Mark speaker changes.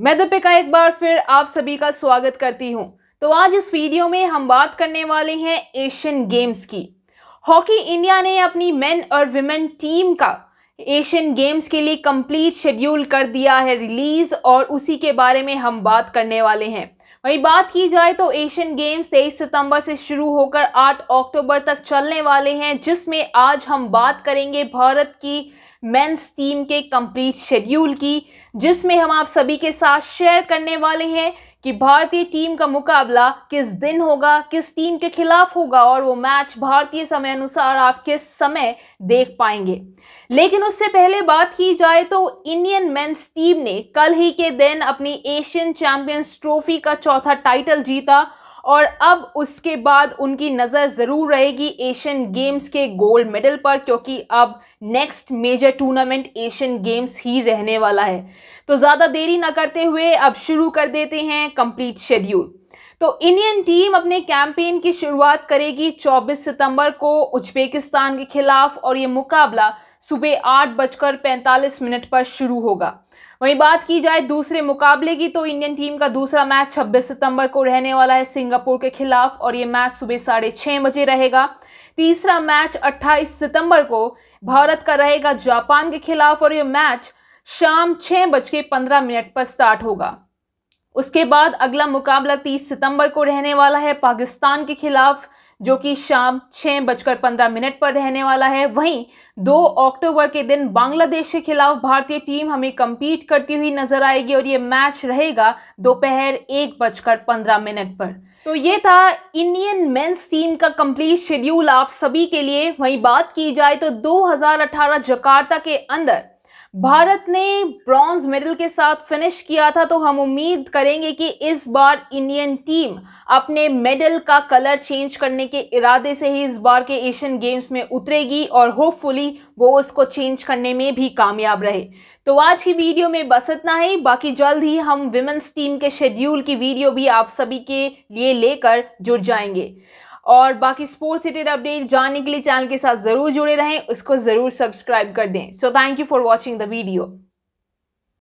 Speaker 1: मैं दीपिका एक बार फिर आप सभी का स्वागत करती हूं तो आज इस वीडियो में हम बात करने वाले हैं एशियन गेम्स की हॉकी इंडिया ने अपनी मेन और विमेन टीम का एशियन गेम्स के लिए कंप्लीट शेड्यूल कर दिया है रिलीज और उसी के बारे में हम बात करने वाले हैं वहीं बात की जाए तो एशियन गेम्स 23 सितंबर से शुरू होकर 8 अक्टूबर तक चलने वाले हैं जिसमें आज हम बात करेंगे भारत की मेंस टीम के कंप्लीट शेड्यूल की जिसमें हम आप सभी के साथ शेयर करने वाले हैं कि भारतीय टीम का मुकाबला किस दिन होगा किस टीम के खिलाफ होगा और वो मैच भारतीय समय अनुसार आप किस समय देख पाएंगे लेकिन उससे पहले बात की जाए तो इंडियन मेंस टीम ने कल ही के दिन अपनी एशियन चैंपियंस ट्रॉफी का चौथा टाइटल जीता और अब उसके बाद उनकी नज़र ज़रूर रहेगी एशियन गेम्स के गोल्ड मेडल पर क्योंकि अब next major tournament Asian Games ही रहने वाला है तो ज़्यादा देरी ना करते हुए अब शुरू कर देते हैं कंप्लीट शेड्यूल तो इंडियन टीम अपने कैंपेन की शुरुआत करेगी 24 सितंबर को उज्बेकिस्तान के खिलाफ और ये मुकाबला सुबह आठ बजकर पैंतालीस मिनट पर शुरू होगा वहीं बात की जाए दूसरे मुकाबले की तो इंडियन टीम का दूसरा मैच 26 सितंबर को रहने वाला है सिंगापुर के खिलाफ और ये मैच सुबह साढ़े छः बजे रहेगा तीसरा मैच 28 सितंबर को भारत का रहेगा जापान के खिलाफ और ये मैच शाम छः बज के पंद्रह मिनट पर स्टार्ट होगा उसके बाद अगला मुकाबला 30 सितंबर को रहने वाला है पाकिस्तान के खिलाफ जो कि शाम छह बजकर पंद्रह मिनट पर रहने वाला है वहीं दो अक्टूबर के दिन बांग्लादेश के खिलाफ भारतीय टीम हमें कम्पीट करती हुई नजर आएगी और ये मैच रहेगा दोपहर एक बजकर पंद्रह मिनट पर तो ये था इंडियन मेंस टीम का कंप्लीट शेड्यूल आप सभी के लिए वहीं बात की जाए तो 2018 जकार्ता के अंदर भारत ने ब्रॉन्ज मेडल के साथ फिनिश किया था तो हम उम्मीद करेंगे कि इस बार इंडियन टीम अपने मेडल का कलर चेंज करने के इरादे से ही इस बार के एशियन गेम्स में उतरेगी और होपफुली वो उसको चेंज करने में भी कामयाब रहे तो आज की वीडियो में बस इतना ही बाकी जल्द ही हम विमेंस टीम के शेड्यूल की वीडियो भी आप सभी के लिए लेकर जुड़ जाएंगे और बाकी स्पोर्ट्स रिलेटेड अपडेट जानने के लिए चैनल के साथ ज़रूर जुड़े रहें उसको ज़रूर सब्सक्राइब कर दें so thank you for watching the video